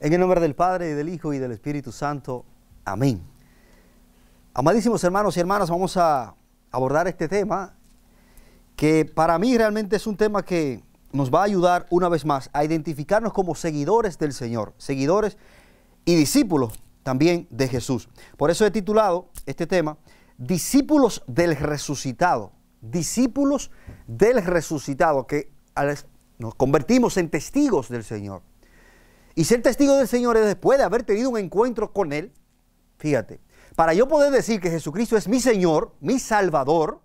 En el nombre del Padre, y del Hijo, y del Espíritu Santo. Amén. Amadísimos hermanos y hermanas, vamos a abordar este tema que para mí realmente es un tema que nos va a ayudar una vez más a identificarnos como seguidores del Señor, seguidores y discípulos también de Jesús. Por eso he titulado este tema, Discípulos del Resucitado, discípulos del Resucitado, que nos convertimos en testigos del Señor. Y ser testigo del Señor es después de haber tenido un encuentro con Él. Fíjate, para yo poder decir que Jesucristo es mi Señor, mi Salvador,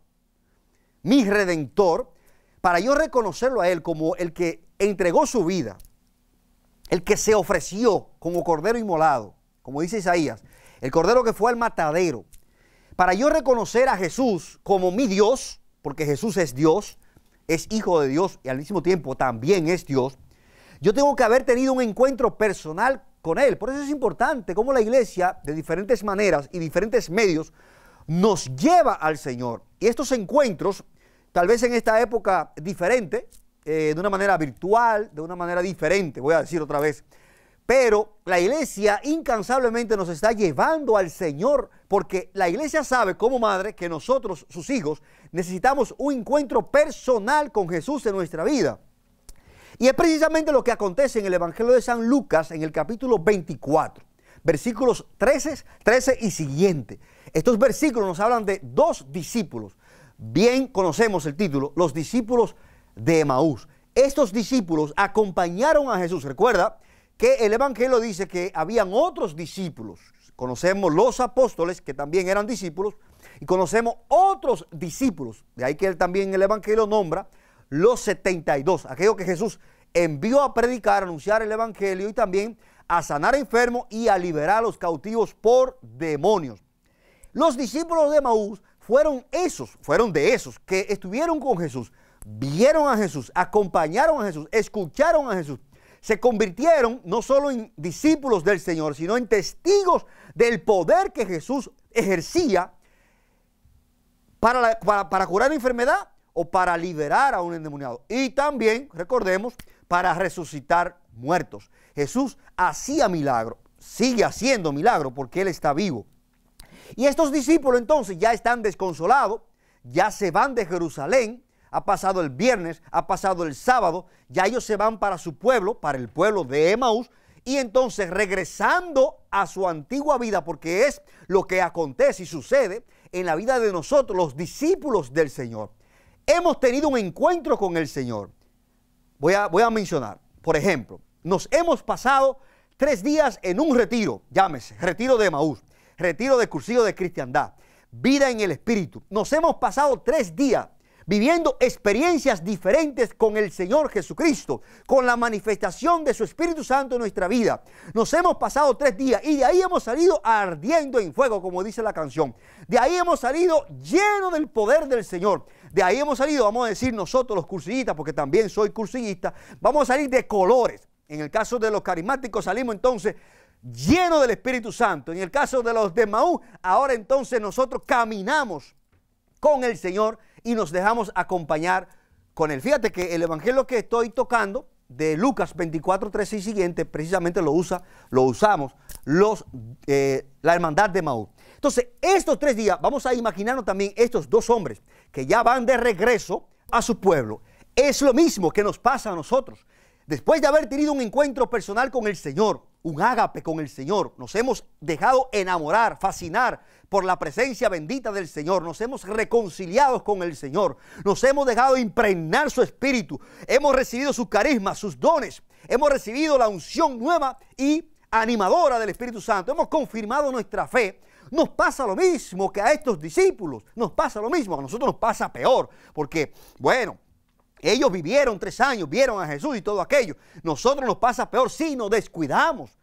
mi Redentor, para yo reconocerlo a Él como el que entregó su vida, el que se ofreció como cordero inmolado, como dice Isaías, el cordero que fue al matadero. Para yo reconocer a Jesús como mi Dios, porque Jesús es Dios, es hijo de Dios y al mismo tiempo también es Dios, yo tengo que haber tenido un encuentro personal con Él. Por eso es importante cómo la iglesia, de diferentes maneras y diferentes medios, nos lleva al Señor. Y estos encuentros, tal vez en esta época diferente, eh, de una manera virtual, de una manera diferente, voy a decir otra vez, pero la iglesia incansablemente nos está llevando al Señor, porque la iglesia sabe como madre que nosotros, sus hijos, necesitamos un encuentro personal con Jesús en nuestra vida. Y es precisamente lo que acontece en el Evangelio de San Lucas en el capítulo 24, versículos 13, 13 y siguiente. Estos versículos nos hablan de dos discípulos. Bien conocemos el título, los discípulos de Emaús. Estos discípulos acompañaron a Jesús. Recuerda que el Evangelio dice que habían otros discípulos. Conocemos los apóstoles que también eran discípulos y conocemos otros discípulos. De ahí que él también el Evangelio nombra los 72, aquello que Jesús envió a predicar, anunciar el Evangelio y también a sanar enfermos y a liberar a los cautivos por demonios. Los discípulos de Maús fueron esos, fueron de esos que estuvieron con Jesús, vieron a Jesús, acompañaron a Jesús, escucharon a Jesús. Se convirtieron no solo en discípulos del Señor, sino en testigos del poder que Jesús ejercía para, para, curar enfermedad o para liberar a un endemoniado. Y también, recordemos, para resucitar muertos. Jesús hacía milagro, sigue haciendo milagro porque Él está vivo. Y estos discípulos entonces ya están desconsolados, ya se van de Jerusalén, ha pasado el viernes, ha pasado el sábado, ya ellos se van para su pueblo, para el pueblo de Emaús, y entonces regresando a su antigua vida, porque es lo que acontece y sucede en la vida de nosotros, los discípulos del Señor hemos tenido un encuentro con el Señor. Voy a, mencionar, por ejemplo, nos hemos pasado tres días en un retiro, llámese, retiro de Maús, retiro de cursillo de cristiandad, vida en el Espíritu. Nos hemos pasado tres días viviendo experiencias diferentes con el Señor Jesucristo, con la manifestación de su Espíritu Santo en nuestra vida. Nos hemos pasado tres días y de ahí hemos salido ardiendo en fuego, como dice la canción. De ahí hemos salido lleno del poder del Señor. De ahí hemos salido, vamos a decir nosotros los cursillistas, porque también soy cursillista, vamos a salir de colores. En el caso de los carismáticos salimos entonces llenos del Espíritu Santo. En el caso de los de Maú, ahora entonces nosotros caminamos con el Señor y nos dejamos acompañar con él. Fíjate que el evangelio que estoy tocando de Lucas 24, 13 y siguiente, precisamente lo usa, lo usamos los, eh, la hermandad de Maú. Entonces, estos tres días, vamos a imaginarnos también estos dos hombres que ya van de regreso a su pueblo. Es lo mismo que nos pasa a nosotros. Después de haber tenido un encuentro personal con el Señor, un ágape con el Señor, nos hemos dejado enamorar, fascinar por la presencia bendita del Señor, nos hemos reconciliado con el Señor, nos hemos dejado impregnar su espíritu, hemos recibido su carisma, sus dones, hemos recibido la unción nueva y animadora del Espíritu Santo, hemos confirmado nuestra fe nos pasa lo mismo que a estos discípulos, nos pasa lo mismo, a nosotros nos pasa peor, porque, bueno, ellos vivieron tres años, vieron a Jesús y todo aquello. Nosotros nos pasa peor si nos descuidamos.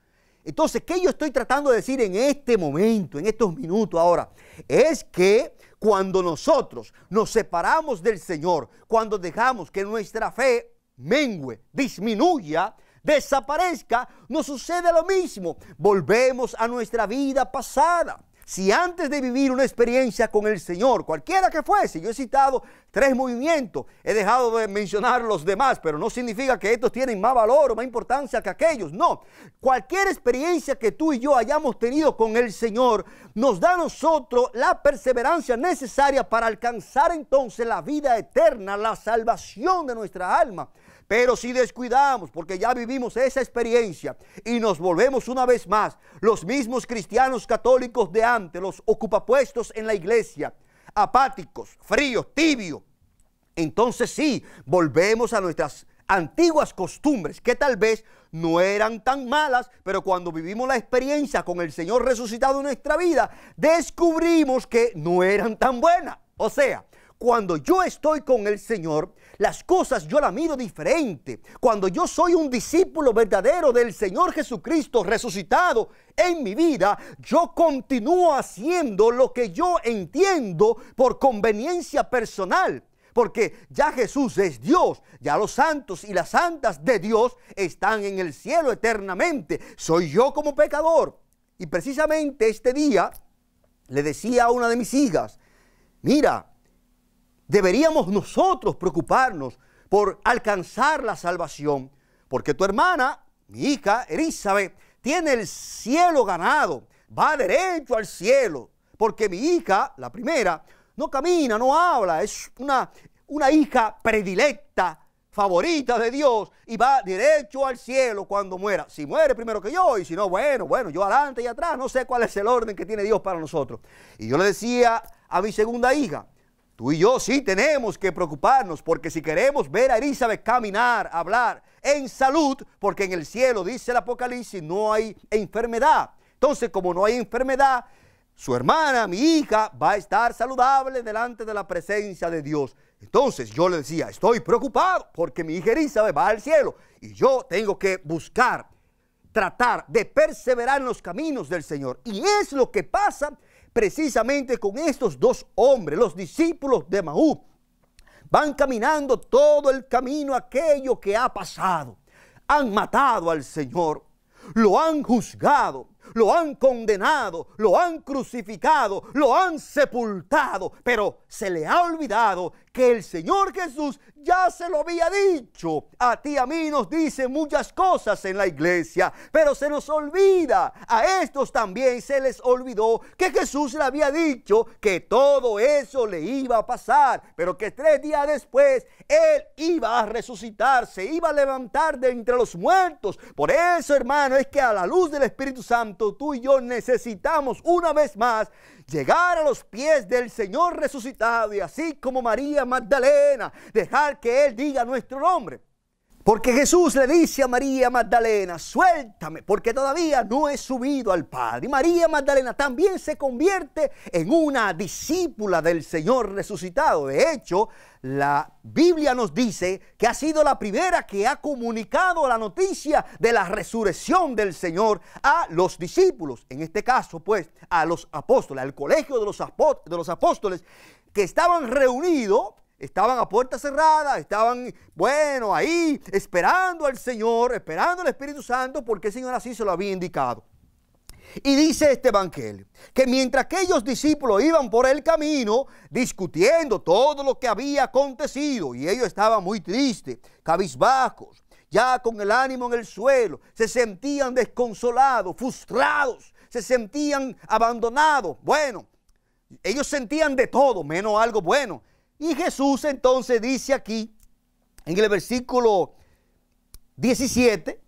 Entonces, ¿qué yo estoy tratando de decir en este momento, en estos minutos ahora? Es que cuando nosotros nos separamos del Señor, cuando dejamos que nuestra fe mengue, disminuya, desaparezca, nos sucede lo mismo. Volvemos a nuestra vida pasada. Si antes de vivir una experiencia con el Señor, cualquiera que fuese, yo he citado tres movimientos, he dejado de mencionar los demás, pero no significa que estos tienen más valor o más importancia que aquellos, no. Cualquier experiencia que tú y yo hayamos tenido con el Señor nos da a nosotros la perseverancia necesaria para alcanzar entonces la vida eterna, la salvación de nuestra alma. Pero si descuidamos, porque ya vivimos esa experiencia y nos volvemos una vez más los mismos cristianos católicos de antes, los ocupapuestos en la iglesia, apáticos, fríos, tibios, entonces sí, volvemos a nuestras antiguas costumbres que tal vez no eran tan malas, pero cuando vivimos la experiencia con el Señor resucitado en nuestra vida, descubrimos que no eran tan buenas. O sea, cuando yo estoy con el Señor, las cosas yo las miro diferente. Cuando yo soy un discípulo verdadero del Señor Jesucristo resucitado en mi vida, yo continúo haciendo lo que yo entiendo por conveniencia personal. Porque ya Jesús es Dios, ya los santos y las santas de Dios están en el cielo eternamente. Soy yo como pecador. Y precisamente este día le decía a una de mis hijas, mira, deberíamos nosotros preocuparnos por alcanzar la salvación, porque tu hermana, mi hija Elizabeth, tiene el cielo ganado, va derecho al cielo, porque mi hija, la primera, no camina, no habla, es una, una hija predilecta, favorita de Dios, y va derecho al cielo cuando muera. Si muere primero que yo, y si no, bueno, bueno, yo adelante y atrás, no sé cuál es el orden que tiene Dios para nosotros. Y yo le decía a mi segunda hija, Tú y yo sí tenemos que preocuparnos porque si queremos ver a Elizabeth caminar, hablar en salud, porque en el cielo, dice el Apocalipsis, no hay enfermedad. Entonces, como no hay enfermedad, su hermana, mi hija, va a estar saludable delante de la presencia de Dios. Entonces yo le decía, estoy preocupado porque mi hija Elizabeth va al cielo y yo tengo que buscar, tratar de perseverar en los caminos del Señor. Y es lo que pasa precisamente con estos dos hombres, los discípulos de Maú. Van caminando todo el camino aquello que ha pasado. Han matado al Señor, lo han juzgado, lo han condenado, lo han crucificado, lo han sepultado, pero se le ha olvidado que el Señor Jesús ya se lo había dicho. A ti, a mí nos dicen muchas cosas en la iglesia, pero se nos olvida. A estos también se les olvidó que Jesús le había dicho que todo eso le iba a pasar, pero que tres días después Él iba a resucitar, se iba a levantar de entre los muertos. Por eso, hermano, es que a la luz del Espíritu Santo, tú y yo necesitamos una vez más llegar a los pies del Señor resucitado y así como María Magdalena, dejar que Él diga nuestro nombre. Porque Jesús le dice a María Magdalena, suéltame, porque todavía no he subido al Padre. María Magdalena también se convierte en una discípula del Señor resucitado. De hecho, la Biblia nos dice que ha sido la primera que ha comunicado la noticia de la resurrección del Señor a los discípulos. En este caso, pues, a los apóstoles, al colegio de los, de los apóstoles que estaban reunidos Estaban a puerta cerrada, estaban, bueno, ahí, esperando al Señor, esperando al Espíritu Santo, porque el Señor así se lo había indicado. Y dice este evangelio que mientras aquellos discípulos iban por el camino discutiendo todo lo que había acontecido, y ellos estaban muy tristes, cabizbajos, ya con el ánimo en el suelo, se sentían desconsolados, frustrados, se sentían abandonados. Bueno, ellos sentían de todo, menos algo bueno. Y Jesús entonces dice aquí, en el versículo 17,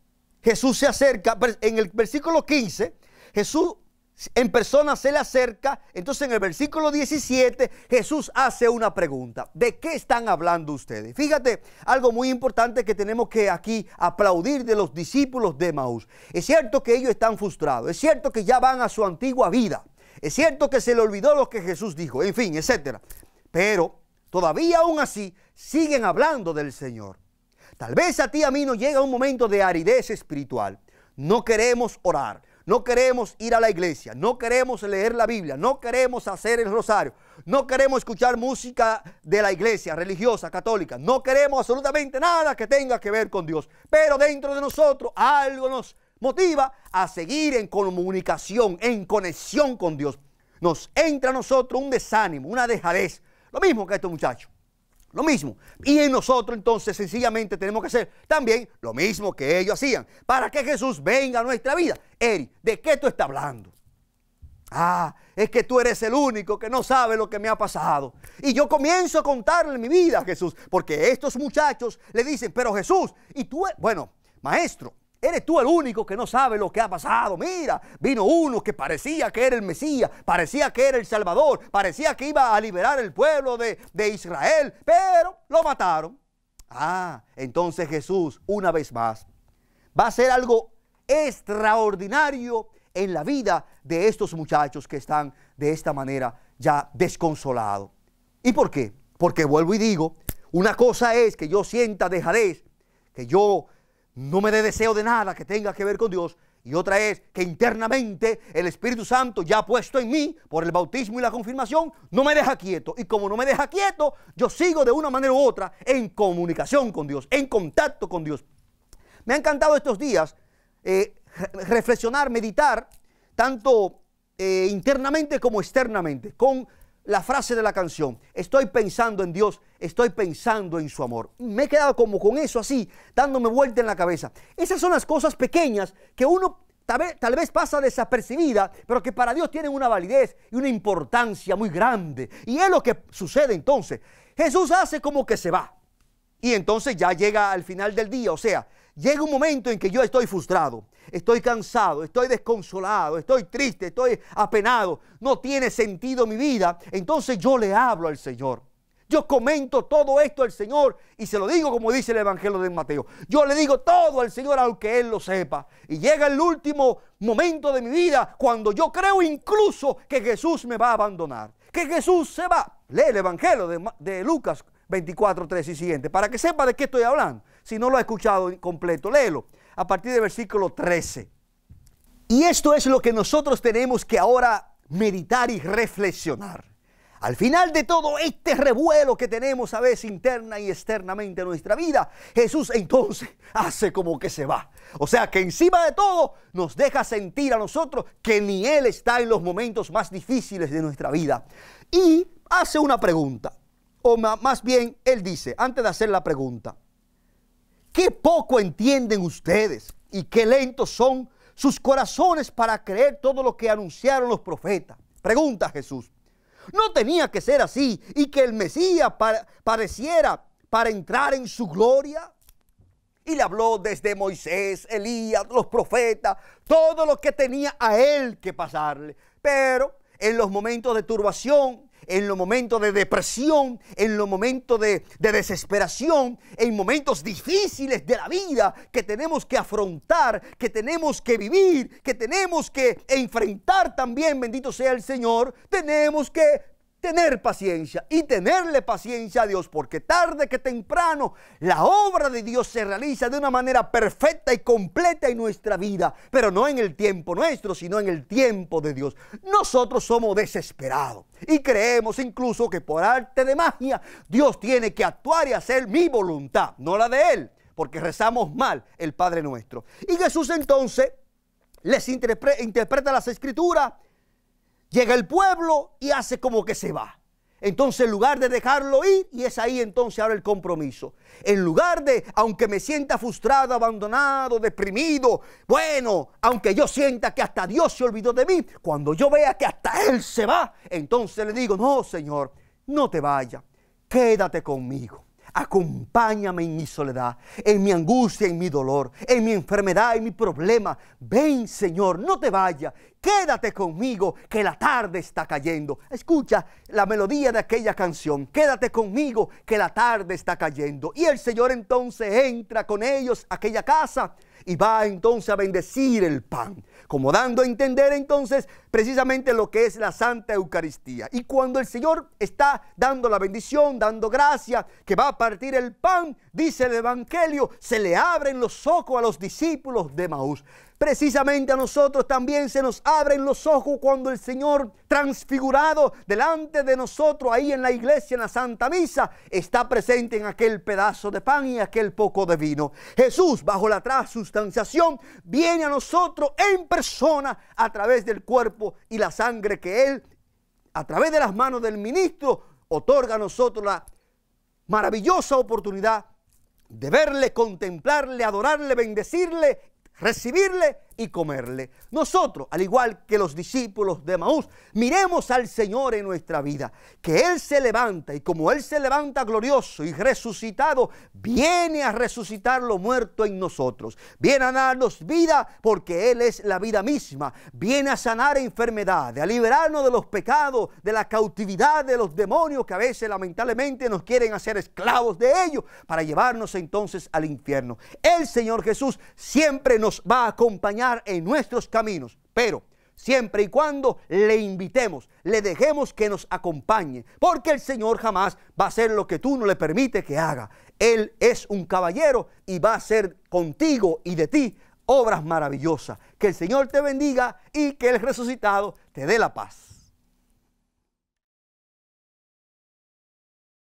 Jesús se acerca, en el versículo 15, Jesús en persona se le acerca, entonces en el versículo 17 Jesús hace una pregunta, ¿de qué están hablando ustedes? Fíjate, algo muy importante que tenemos que aquí aplaudir de los discípulos de Maús. Es cierto que ellos están frustrados, es cierto que ya van a su antigua vida, es cierto que se le olvidó lo que Jesús dijo, en fin, etcétera. Pero todavía aún así siguen hablando del Señor. Tal vez a ti a mí nos llega un momento de aridez espiritual. No queremos orar, no queremos ir a la iglesia, no queremos leer la Biblia, no queremos hacer el rosario, no queremos escuchar música de la iglesia religiosa, católica, no queremos absolutamente nada que tenga que ver con Dios. Pero dentro de nosotros algo nos motiva a seguir en comunicación, en conexión con Dios. Nos entra a nosotros un desánimo, una dejadez, lo mismo que estos muchachos. Lo mismo. Y en nosotros entonces sencillamente tenemos que hacer también lo mismo que ellos hacían para que Jesús venga a nuestra vida. Eri, ¿de qué tú estás hablando? Ah, es que tú eres el único que no sabe lo que me ha pasado. Y yo comienzo a contarle mi vida a Jesús, porque estos muchachos le dicen, pero Jesús, y tú, e-? bueno, maestro, Eres tú el único que no sabe lo que ha pasado. Mira, vino uno que parecía que era el Mesías, parecía que era el Salvador, parecía que iba a liberar el pueblo de, de Israel, pero lo mataron. Ah, entonces Jesús, una vez más, va a hacer algo extraordinario en la vida de estos muchachos que están de esta manera ya desconsolados. ¿Y por qué? Porque vuelvo y digo, una cosa es que yo sienta dejadez, que yo no me dé deseo de nada que tenga que ver con Dios. Y otra es que internamente el Espíritu Santo ya puesto en mí por el bautismo y la confirmación, no me deja quieto. Y como no me deja quieto, yo sigo de una manera u otra en comunicación con Dios, en contacto con Dios. Me ha encantado estos días eh, reflexionar, meditar, tanto eh, internamente como externamente, con la frase de la canción, estoy pensando en Dios, estoy pensando en su amor. Me he quedado como con eso así, dándome vuelta en la cabeza. Esas son las cosas pequeñas que uno tal vez, pasa desapercibida, pero que para Dios tienen una validez y una importancia muy grande. Y es lo que sucede entonces. Jesús hace como que se va. Y entonces ya llega al final del día, o sea, Llega un momento en que yo estoy frustrado, estoy cansado, estoy desconsolado, estoy triste, estoy apenado, no tiene sentido mi vida. Entonces yo le hablo al Señor. Yo comento todo esto al Señor y se lo digo como dice el Evangelio de Mateo. Yo le digo todo al Señor aunque Él lo sepa. Y llega el último momento de mi vida cuando yo creo incluso que Jesús me va a abandonar, que Jesús se va. Lee el Evangelio de, de Lucas 24, 3 y siguiente. Para que sepa de qué estoy hablando, si no lo ha escuchado completo, léelo a partir del versículo 13. Y esto es lo que nosotros tenemos que ahora meditar y reflexionar. Al final de todo este revuelo que tenemos a veces interna y externamente en nuestra vida, Jesús entonces hace como que se va. O sea que encima de todo nos deja sentir a nosotros que ni Él está en los momentos más difíciles de nuestra vida. Y hace una pregunta o más bien él dice, antes de hacer la pregunta, qué poco entienden ustedes y qué lentos son sus corazones para creer todo lo que anunciaron los profetas. Pregunta Jesús, ¿no tenía que ser así y que el Mesías pareciera para entrar en su gloria? Y le habló desde Moisés, Elías, los profetas, todo lo que tenía a él que pasarle. Pero en los momentos de turbación, en los momentos de depresión, en los momentos de, desesperación, en momentos difíciles de la vida que tenemos que afrontar, que tenemos que vivir, que tenemos que enfrentar también, bendito sea el Señor, tenemos que tener paciencia y tenerle paciencia a Dios, porque tarde que temprano la obra de Dios se realiza de una manera perfecta y completa en nuestra vida, pero no en el tiempo nuestro, sino en el tiempo de Dios. Nosotros somos desesperados y creemos incluso que por arte de magia Dios tiene que actuar y hacer mi voluntad, no la de Él, porque rezamos mal el Padre nuestro. Y Jesús entonces les interpreta las escrituras Llega el pueblo y hace como que se va. Entonces, en lugar de dejarlo ir, y es ahí entonces ahora el compromiso. En lugar de, aunque me sienta frustrado, abandonado, deprimido, bueno, aunque yo sienta que hasta Dios se olvidó de mí, cuando yo vea que hasta Él se va, entonces le digo, no, Señor, no te vayas, quédate conmigo. Acompáñame en mi soledad, en mi angustia, en mi dolor, en mi enfermedad, en mi problema. Ven, Señor, no te vayas. Quédate conmigo, que la tarde está cayendo. Escucha la melodía de aquella canción. Quédate conmigo, que la tarde está cayendo. Y el Señor entonces entra con ellos a aquella casa y va entonces a bendecir el pan, como dando a entender entonces precisamente lo que es la Santa Eucaristía. Y cuando el Señor está dando la bendición, dando gracia, que va a partir el pan, dice el Evangelio, se le abren los ojos a los discípulos de Maús. Precisamente a nosotros también se nos abren los ojos cuando el Señor transfigurado delante de nosotros ahí en la iglesia, en la Santa Misa, está presente en aquel pedazo de pan y aquel poco de vino. Jesús, bajo la transustanciación, viene a nosotros en persona a través del cuerpo y la sangre que Él, a través de las manos del ministro, otorga a nosotros la maravillosa oportunidad de verle, contemplarle, adorarle, bendecirle recibirle y comerle. Nosotros, al igual que los discípulos de Maús, miremos al Señor en nuestra vida, que Él se levanta y como Él se levanta glorioso y resucitado, viene a resucitar lo muerto en nosotros, viene a darnos vida porque Él es la vida misma, viene a sanar enfermedades, a liberarnos de los pecados, de la cautividad de los demonios que a veces lamentablemente nos quieren hacer esclavos de ellos para llevarnos entonces al infierno. El Señor Jesús siempre nos va a acompañar en nuestros caminos, pero siempre y cuando le invitemos, le dejemos que nos acompañe, porque el Señor jamás va a hacer lo que tú no le permites que haga. Él es un caballero y va a hacer contigo y de ti obras maravillosas. Que el Señor te bendiga y que el resucitado te dé la paz.